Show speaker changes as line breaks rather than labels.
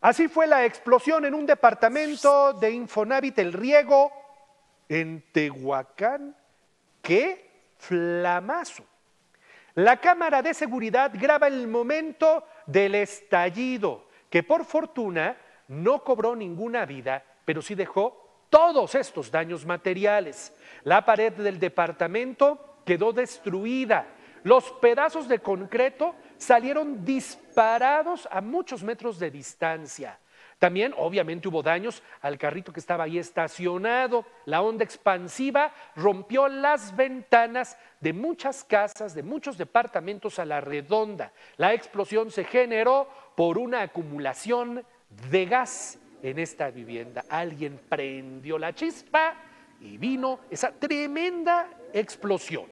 Así fue la explosión en un departamento de Infonavit El Riego en Tehuacán. ¡Qué flamazo! La cámara de seguridad graba el momento del estallido, que por fortuna no cobró ninguna vida, pero sí dejó todos estos daños materiales. La pared del departamento quedó destruida, los pedazos de concreto salieron disparados a muchos metros de distancia. También, obviamente, hubo daños al carrito que estaba ahí estacionado. La onda expansiva rompió las ventanas de muchas casas, de muchos departamentos a la redonda. La explosión se generó por una acumulación de gas en esta vivienda. Alguien prendió la chispa y vino esa tremenda explosión.